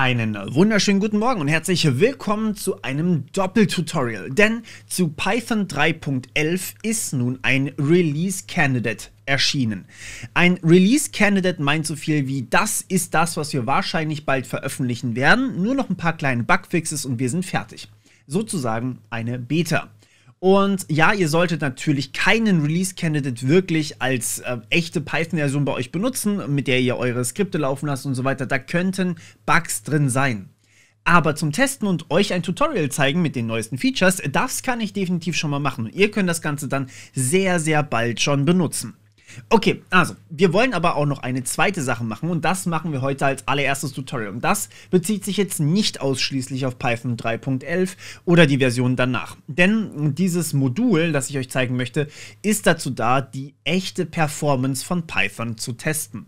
Einen wunderschönen guten Morgen und herzlich willkommen zu einem Doppeltutorial, denn zu Python 3.11 ist nun ein Release Candidate erschienen. Ein Release Candidate meint so viel wie, das ist das, was wir wahrscheinlich bald veröffentlichen werden, nur noch ein paar kleine Bugfixes und wir sind fertig. Sozusagen eine Beta. Und ja, ihr solltet natürlich keinen Release Candidate wirklich als äh, echte Python-Version bei euch benutzen, mit der ihr eure Skripte laufen lasst und so weiter. Da könnten Bugs drin sein. Aber zum Testen und euch ein Tutorial zeigen mit den neuesten Features, das kann ich definitiv schon mal machen. Und ihr könnt das Ganze dann sehr, sehr bald schon benutzen. Okay, also, wir wollen aber auch noch eine zweite Sache machen und das machen wir heute als allererstes Tutorial. Und das bezieht sich jetzt nicht ausschließlich auf Python 3.11 oder die Version danach. Denn dieses Modul, das ich euch zeigen möchte, ist dazu da, die echte Performance von Python zu testen.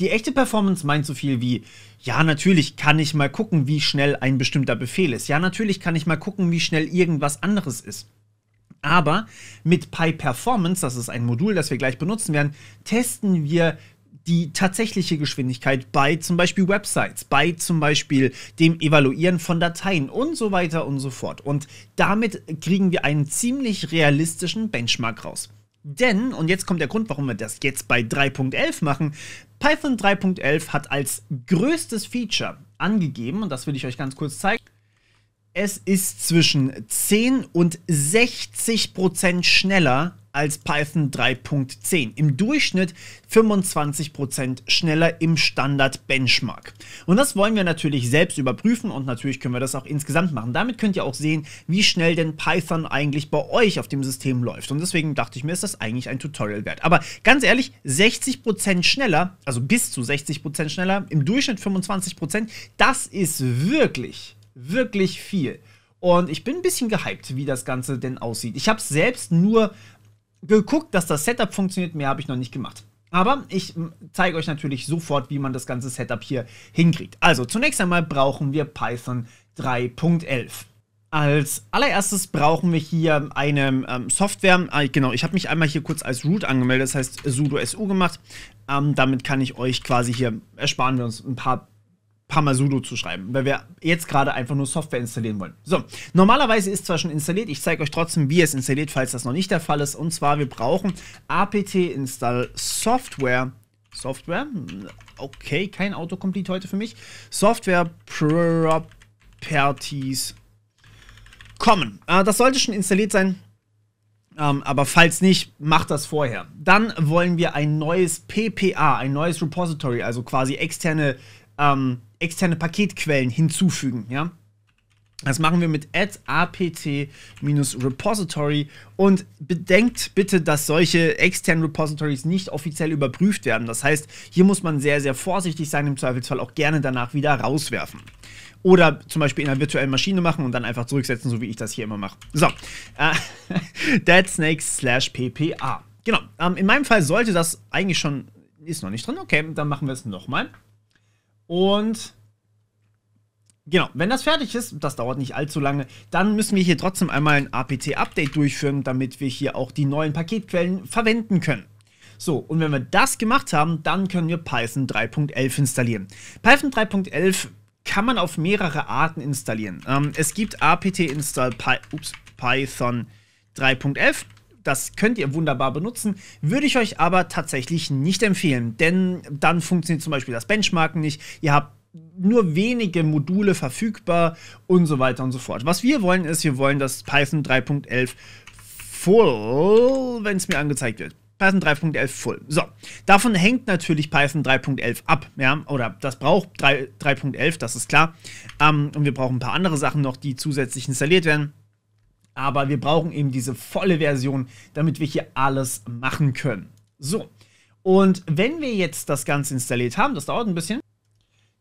Die echte Performance meint so viel wie, ja, natürlich kann ich mal gucken, wie schnell ein bestimmter Befehl ist. Ja, natürlich kann ich mal gucken, wie schnell irgendwas anderes ist. Aber mit Pi Performance, das ist ein Modul, das wir gleich benutzen werden, testen wir die tatsächliche Geschwindigkeit bei zum Beispiel Websites, bei zum Beispiel dem Evaluieren von Dateien und so weiter und so fort. Und damit kriegen wir einen ziemlich realistischen Benchmark raus. Denn, und jetzt kommt der Grund, warum wir das jetzt bei 3.11 machen, Python 3.11 hat als größtes Feature angegeben, und das will ich euch ganz kurz zeigen, es ist zwischen 10 und 60 Prozent schneller als Python 3.10. Im Durchschnitt 25% schneller im Standard Benchmark. Und das wollen wir natürlich selbst überprüfen und natürlich können wir das auch insgesamt machen. Damit könnt ihr auch sehen, wie schnell denn Python eigentlich bei euch auf dem System läuft. Und deswegen dachte ich mir, ist das eigentlich ein Tutorial wert. Aber ganz ehrlich, 60% schneller, also bis zu 60% schneller, im Durchschnitt 25%, das ist wirklich wirklich viel. Und ich bin ein bisschen gehypt, wie das Ganze denn aussieht. Ich habe selbst nur geguckt, dass das Setup funktioniert. Mehr habe ich noch nicht gemacht. Aber ich zeige euch natürlich sofort, wie man das ganze Setup hier hinkriegt. Also zunächst einmal brauchen wir Python 3.11. Als allererstes brauchen wir hier eine ähm, Software. Ah, genau, ich habe mich einmal hier kurz als Root angemeldet, das heißt sudo su gemacht. Ähm, damit kann ich euch quasi hier, ersparen wir uns ein paar Pamasudo zu schreiben, weil wir jetzt gerade einfach nur Software installieren wollen. So, normalerweise ist zwar schon installiert, ich zeige euch trotzdem, wie es installiert, falls das noch nicht der Fall ist. Und zwar, wir brauchen apt install software, Software, okay, kein Autocomplete heute für mich, Software Properties kommen. Äh, das sollte schon installiert sein. Ähm, aber falls nicht, macht das vorher. Dann wollen wir ein neues PPA, ein neues Repository, also quasi externe ähm, externe Paketquellen hinzufügen, ja. Das machen wir mit add apt-repository und bedenkt bitte, dass solche externen Repositories nicht offiziell überprüft werden. Das heißt, hier muss man sehr, sehr vorsichtig sein, im Zweifelsfall auch gerne danach wieder rauswerfen. Oder zum Beispiel in einer virtuellen Maschine machen und dann einfach zurücksetzen, so wie ich das hier immer mache. So, äh, datsnakes slash ppa. Genau, ähm, in meinem Fall sollte das eigentlich schon, ist noch nicht drin, okay, dann machen wir es nochmal. Und genau, wenn das fertig ist, das dauert nicht allzu lange, dann müssen wir hier trotzdem einmal ein APT-Update durchführen, damit wir hier auch die neuen Paketquellen verwenden können. So, und wenn wir das gemacht haben, dann können wir Python 3.11 installieren. Python 3.11 kann man auf mehrere Arten installieren. Ähm, es gibt apt install Py Python 3.11 das könnt ihr wunderbar benutzen, würde ich euch aber tatsächlich nicht empfehlen, denn dann funktioniert zum Beispiel das Benchmarken nicht, ihr habt nur wenige Module verfügbar und so weiter und so fort. Was wir wollen ist, wir wollen das Python 3.11 Full, wenn es mir angezeigt wird. Python 3.11 Full. So, davon hängt natürlich Python 3.11 ab, ja, oder das braucht 3.11, das ist klar. Ähm, und wir brauchen ein paar andere Sachen noch, die zusätzlich installiert werden. Aber wir brauchen eben diese volle Version, damit wir hier alles machen können. So, und wenn wir jetzt das Ganze installiert haben, das dauert ein bisschen,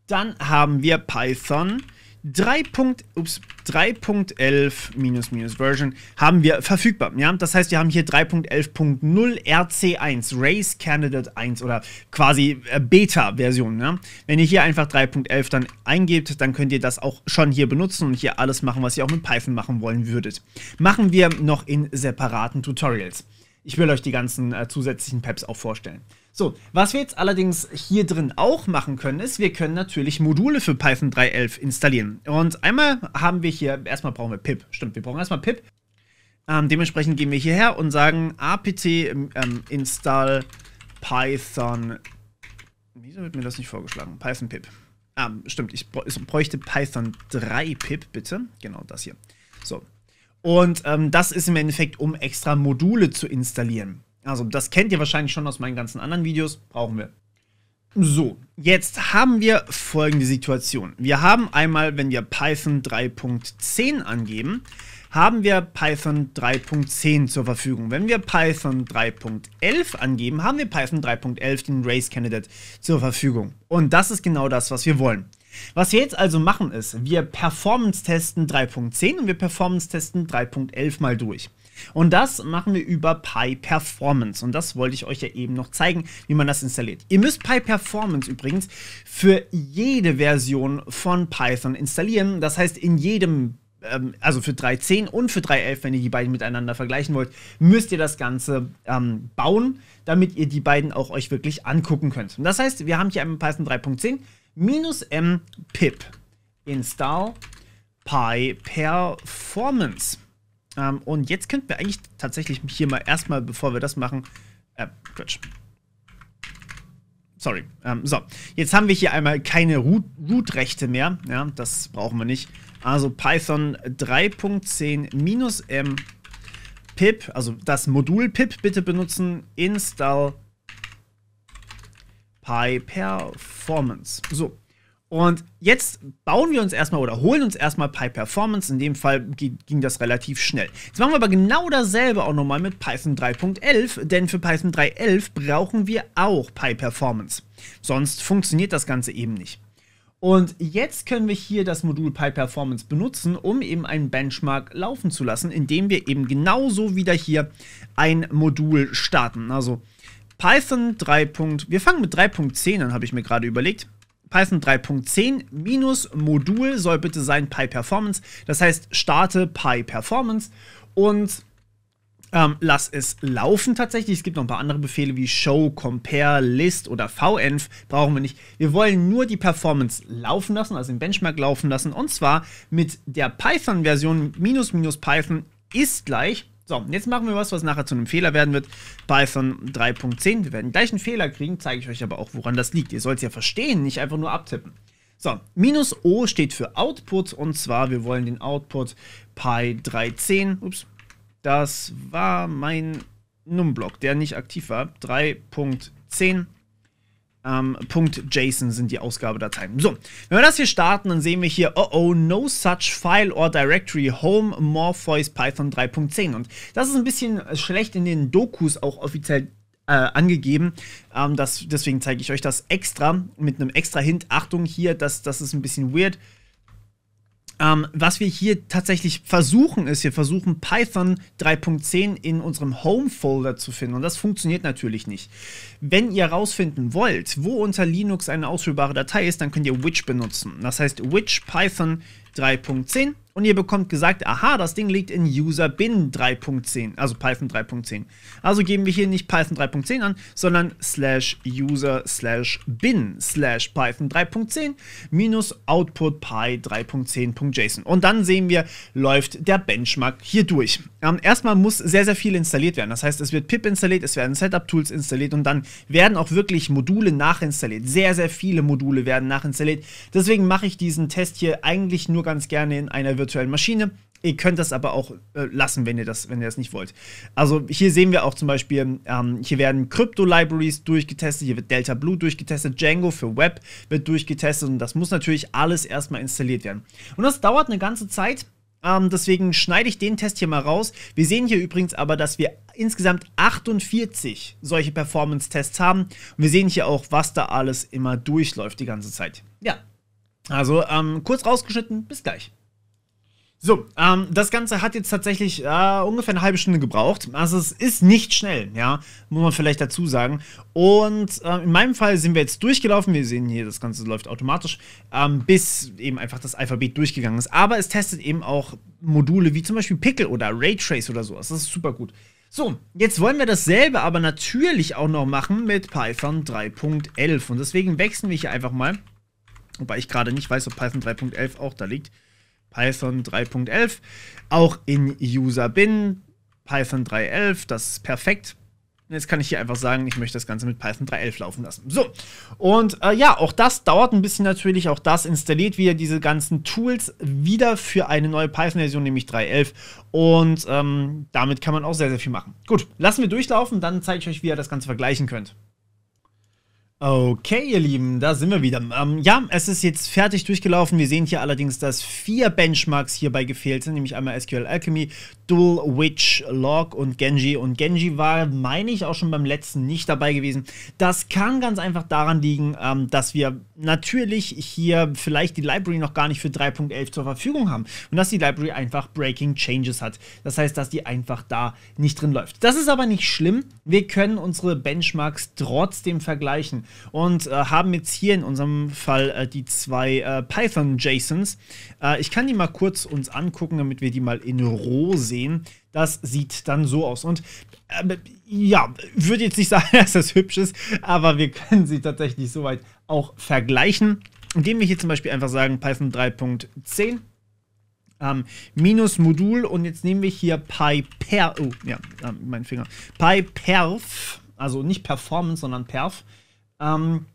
dann haben wir Python 3.11 minus minus Version haben wir verfügbar. Ja? Das heißt, wir haben hier 3.11.0 RC1, Race Candidate 1 oder quasi äh, Beta-Version. Ja? Wenn ihr hier einfach 3.11 dann eingebt, dann könnt ihr das auch schon hier benutzen und hier alles machen, was ihr auch mit Python machen wollen würdet. Machen wir noch in separaten Tutorials. Ich will euch die ganzen äh, zusätzlichen Peps auch vorstellen. So, was wir jetzt allerdings hier drin auch machen können, ist, wir können natürlich Module für Python 3.11 installieren. Und einmal haben wir hier, erstmal brauchen wir pip. Stimmt, wir brauchen erstmal pip. Ähm, dementsprechend gehen wir hierher und sagen apt ähm, ähm install python. Wieso wird mir das nicht vorgeschlagen? Python pip. Ah, stimmt, ich bräuchte Python 3 pip, bitte. Genau, das hier. So. Und ähm, das ist im Endeffekt, um extra Module zu installieren. Also das kennt ihr wahrscheinlich schon aus meinen ganzen anderen Videos, brauchen wir. So, jetzt haben wir folgende Situation. Wir haben einmal, wenn wir Python 3.10 angeben, haben wir Python 3.10 zur Verfügung. Wenn wir Python 3.11 angeben, haben wir Python 3.11 den Race Candidate zur Verfügung. Und das ist genau das, was wir wollen. Was wir jetzt also machen ist, wir Performance testen 3.10 und wir Performance testen 3.11 mal durch. Und das machen wir über Pi Performance. Und das wollte ich euch ja eben noch zeigen, wie man das installiert. Ihr müsst Pi Performance übrigens für jede Version von Python installieren. Das heißt, in jedem ähm, also für 3.10 und für 3.11, wenn ihr die beiden miteinander vergleichen wollt, müsst ihr das Ganze ähm, bauen, damit ihr die beiden auch euch wirklich angucken könnt. Und das heißt, wir haben hier einmal Python 3.10 minus m pip install pi performance. Ähm, und jetzt könnten wir eigentlich tatsächlich hier mal erstmal, bevor wir das machen, äh, Quatsch. Sorry. Ähm, so, jetzt haben wir hier einmal keine Root-Rechte mehr. Ja, das brauchen wir nicht. Also Python 3.10 m pip, also das Modul pip bitte benutzen, install PyPerformance. So, und jetzt bauen wir uns erstmal oder holen uns erstmal PyPerformance. In dem Fall ging das relativ schnell. Jetzt machen wir aber genau dasselbe auch nochmal mit Python 3.11, denn für Python 3.11 brauchen wir auch PyPerformance. Sonst funktioniert das Ganze eben nicht. Und jetzt können wir hier das Modul PyPerformance benutzen, um eben einen Benchmark laufen zu lassen, indem wir eben genauso wieder hier ein Modul starten. Also Python 3. Wir fangen mit 3.10 an, habe ich mir gerade überlegt. Python 3.10 minus Modul soll bitte sein PyPerformance. Das heißt, starte PyPerformance und ähm, lass es laufen tatsächlich. Es gibt noch ein paar andere Befehle wie Show, Compare, List oder VEnv. Brauchen wir nicht. Wir wollen nur die Performance laufen lassen, also den Benchmark laufen lassen. Und zwar mit der Python-Version minus minus Python ist gleich so, jetzt machen wir was, was nachher zu einem Fehler werden wird. Python 3.10. Wir werden gleich einen Fehler kriegen, zeige ich euch aber auch, woran das liegt. Ihr sollt es ja verstehen, nicht einfach nur abtippen. So, minus O steht für Output und zwar, wir wollen den Output Py 310. Ups, das war mein Numblock, der nicht aktiv war. 3.10 ähm, .json sind die Ausgabedateien. So, wenn wir das hier starten, dann sehen wir hier, oh oh, no such file or directory home Morpheus Python 3.10. Und das ist ein bisschen schlecht in den Dokus auch offiziell äh, angegeben. Ähm, das, deswegen zeige ich euch das extra mit einem extra Hint. Achtung hier, das, das ist ein bisschen weird. Ähm, was wir hier tatsächlich versuchen, ist, wir versuchen Python 3.10 in unserem Home-Folder zu finden. Und das funktioniert natürlich nicht. Wenn ihr herausfinden wollt, wo unter Linux eine ausführbare Datei ist, dann könnt ihr Witch benutzen. Das heißt, Witch Python 3.10 und ihr bekommt gesagt, aha, das Ding liegt in User Bin 3.10, also Python 3.10. Also geben wir hier nicht Python 3.10 an, sondern slash user slash bin slash Python 3.10 minus output py 3.10.json. Und dann sehen wir, läuft der Benchmark hier durch. Ähm, erstmal muss sehr, sehr viel installiert werden. Das heißt, es wird pip installiert, es werden Setup-Tools installiert und dann werden auch wirklich Module nachinstalliert. Sehr, sehr viele Module werden nachinstalliert. Deswegen mache ich diesen Test hier eigentlich nur ganz gerne in einer virtuellen Maschine. Ihr könnt das aber auch äh, lassen, wenn ihr, das, wenn ihr das nicht wollt. Also hier sehen wir auch zum Beispiel, ähm, hier werden Crypto-Libraries durchgetestet, hier wird Delta Blue durchgetestet, Django für Web wird durchgetestet und das muss natürlich alles erstmal installiert werden. Und das dauert eine ganze Zeit. Ähm, deswegen schneide ich den Test hier mal raus. Wir sehen hier übrigens aber, dass wir insgesamt 48 solche Performance-Tests haben. Und wir sehen hier auch, was da alles immer durchläuft die ganze Zeit. Ja, also ähm, kurz rausgeschnitten, bis gleich. So, ähm, das Ganze hat jetzt tatsächlich äh, ungefähr eine halbe Stunde gebraucht. Also es ist nicht schnell, ja, muss man vielleicht dazu sagen. Und äh, in meinem Fall sind wir jetzt durchgelaufen. Wir sehen hier, das Ganze läuft automatisch, ähm, bis eben einfach das Alphabet durchgegangen ist. Aber es testet eben auch Module wie zum Beispiel Pickle oder Raytrace oder sowas. Das ist super gut. So, jetzt wollen wir dasselbe aber natürlich auch noch machen mit Python 3.11. Und deswegen wechseln wir hier einfach mal, wobei ich gerade nicht weiß, ob Python 3.11 auch da liegt. Python 3.11, auch in User-Bin, Python 3.11, das ist perfekt. jetzt kann ich hier einfach sagen, ich möchte das Ganze mit Python 3.11 laufen lassen. So, und äh, ja, auch das dauert ein bisschen natürlich. Auch das installiert wieder diese ganzen Tools wieder für eine neue Python-Version, nämlich 3.11. Und ähm, damit kann man auch sehr, sehr viel machen. Gut, lassen wir durchlaufen, dann zeige ich euch, wie ihr das Ganze vergleichen könnt. Okay, ihr Lieben, da sind wir wieder. Ähm, ja, es ist jetzt fertig durchgelaufen. Wir sehen hier allerdings, dass vier Benchmarks hierbei gefehlt sind, nämlich einmal SQL Alchemy, Dual Witch, Log und Genji. Und Genji war, meine ich, auch schon beim letzten nicht dabei gewesen. Das kann ganz einfach daran liegen, ähm, dass wir natürlich hier vielleicht die Library noch gar nicht für 3.11 zur Verfügung haben und dass die Library einfach Breaking Changes hat. Das heißt, dass die einfach da nicht drin läuft. Das ist aber nicht schlimm. Wir können unsere Benchmarks trotzdem vergleichen und äh, haben jetzt hier in unserem Fall äh, die zwei äh, Python-JSONs. Äh, ich kann die mal kurz uns angucken, damit wir die mal in Roh sehen. Das sieht dann so aus. Und äh, ja, würde jetzt nicht sagen, dass das hübsch ist, aber wir können sie tatsächlich soweit auch vergleichen, indem wir hier zum Beispiel einfach sagen Python 3.10 ähm, minus Modul und jetzt nehmen wir hier PyPerf, oh, ja, ähm, mein Finger, PyPerf, also nicht Performance, sondern Perf, ähm,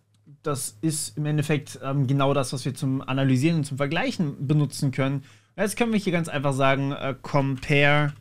das ist im Endeffekt ähm, genau das, was wir zum Analysieren und zum Vergleichen benutzen können. Jetzt können wir hier ganz einfach sagen, äh, compare,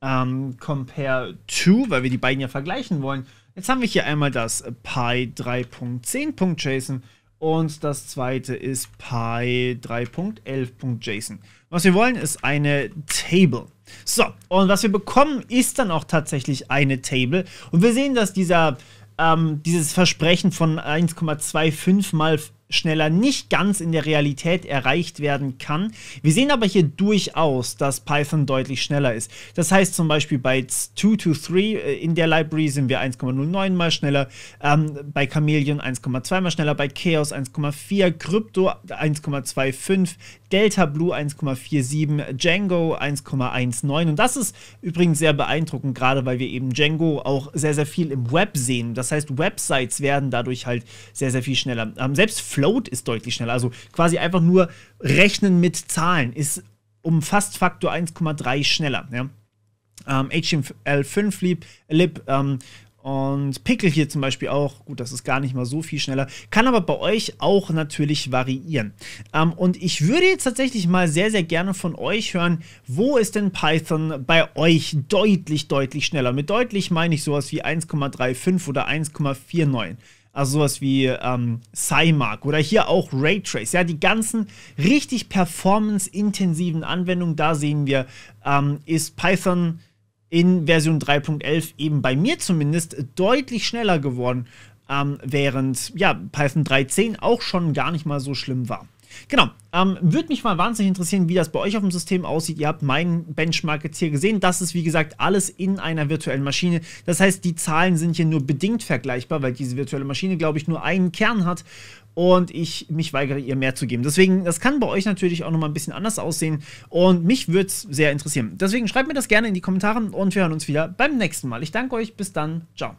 ähm, compare to, weil wir die beiden ja vergleichen wollen. Jetzt haben wir hier einmal das Pi 3.10.json und das zweite ist Py3.11.json. Was wir wollen, ist eine Table. So, und was wir bekommen, ist dann auch tatsächlich eine Table. Und wir sehen, dass dieser, ähm, dieses Versprechen von 1,25 mal schneller nicht ganz in der Realität erreicht werden kann. Wir sehen aber hier durchaus, dass Python deutlich schneller ist. Das heißt zum Beispiel bei 2 to 3 äh, in der Library sind wir 1,09 mal schneller, ähm, bei Chameleon 1,2 mal schneller, bei Chaos 1,4, Crypto 1,25, Delta Blue 1,47, Django 1,19 und das ist übrigens sehr beeindruckend, gerade weil wir eben Django auch sehr, sehr viel im Web sehen. Das heißt, Websites werden dadurch halt sehr, sehr viel schneller. Ähm, selbst Float ist deutlich schneller. Also quasi einfach nur rechnen mit Zahlen ist um fast Faktor 1,3 schneller. Ja? Ähm, HTML5 lieb, lib, ähm, und Pickle hier zum Beispiel auch, gut, das ist gar nicht mal so viel schneller, kann aber bei euch auch natürlich variieren. Ähm, und ich würde jetzt tatsächlich mal sehr, sehr gerne von euch hören, wo ist denn Python bei euch deutlich, deutlich schneller? Mit deutlich meine ich sowas wie 1,35 oder 1,49 also sowas wie ähm, Cymark oder hier auch Raytrace. Ja, die ganzen richtig performance-intensiven Anwendungen, da sehen wir, ähm, ist Python in Version 3.11 eben bei mir zumindest deutlich schneller geworden ähm, während ja, Python 3.10 auch schon gar nicht mal so schlimm war. Genau, ähm, würde mich mal wahnsinnig interessieren, wie das bei euch auf dem System aussieht. Ihr habt meinen Benchmark jetzt hier gesehen. Das ist, wie gesagt, alles in einer virtuellen Maschine. Das heißt, die Zahlen sind hier nur bedingt vergleichbar, weil diese virtuelle Maschine, glaube ich, nur einen Kern hat und ich mich weigere, ihr mehr zu geben. Deswegen, das kann bei euch natürlich auch nochmal ein bisschen anders aussehen und mich würde es sehr interessieren. Deswegen schreibt mir das gerne in die Kommentare und wir hören uns wieder beim nächsten Mal. Ich danke euch, bis dann, ciao.